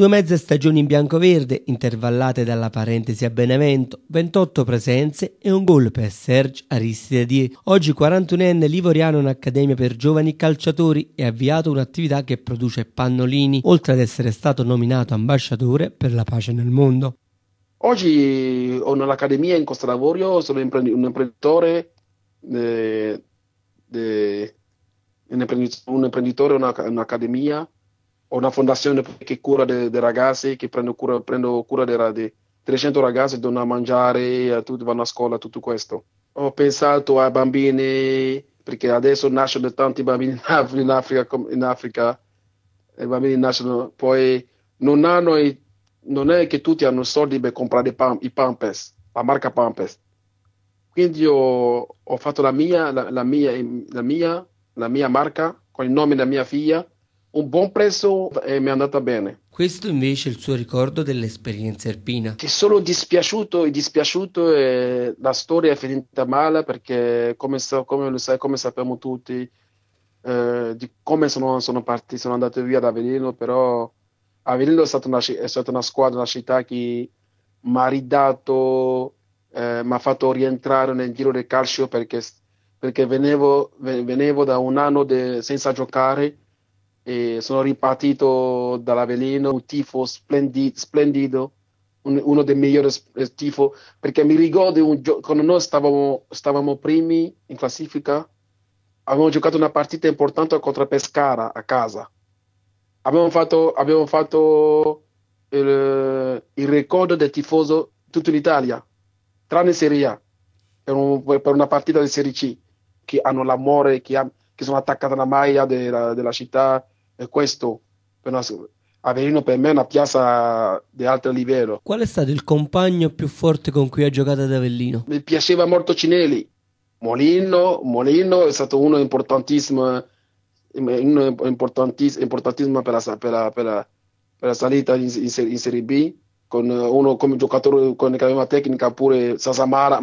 Due mezze stagioni in bianco-verde, intervallate dalla parentesi a Benevento, 28 presenze e un gol per Serge Aristide. Oggi 41enne livoriano in accademia per giovani calciatori e ha avviato un'attività che produce pannolini, oltre ad essere stato nominato ambasciatore per la pace nel mondo. Oggi ho un'accademia in Costa d'Avorio, sono un imprenditore, eh, de, un imprenditore, un'accademia ho una fondazione che cura dei de ragazzi, che prendo cura, prendo cura di 300 ragazzi, danno a mangiare, tutti vanno a scuola, tutto questo. Ho pensato ai bambini, perché adesso nascono tanti bambini in Africa, in Africa, in Africa i bambini nascono, poi non hanno i non è che tutti hanno soldi per comprare i Pampers, la marca Pampers. Quindi ho, ho fatto la mia, la, la, mia, la mia, la mia marca con il nome della mia figlia un buon prezzo e eh, mi è andata bene. Questo invece è il suo ricordo dell'esperienza erpina. Che sono dispiaciuto e dispiaciuto e la storia è finita male perché come, so, come lo sai, come sappiamo tutti, eh, di come sono, sono partito, sono andato via da Avellino, però Avellino è stata una, è stata una squadra, una città che mi ha ridato, eh, mi ha fatto rientrare nel giro del calcio perché, perché venivo, venivo da un anno de, senza giocare e sono ripartito dall'Avellino, un tifo splendido, splendido un, uno dei migliori eh, tifo, perché mi ricordo un gio- quando noi stavamo, stavamo primi in classifica, avevamo giocato una partita importante contro Pescara a casa. Abbiamo fatto, abbiamo fatto il, il ricordo del tifoso tutto in Italia, tranne Serie A, per, un, per, una partita di Serie C, che hanno l'amore, che hanno che sono attaccate alla maglia della, della città e questo per una, Averino per me è una piazza di altro livello. Qual è stato il compagno più forte con cui ha giocato ad Avellino? Mi piaceva molto Cinelli. Molino, Molino è stato uno importantissimo, eh, uno importantissimo, importantissimo per, la, per, la, per, la, per, la, salita in, in, in Serie B, con eh, uno come giocatore con, che tecnica pure Sasamara.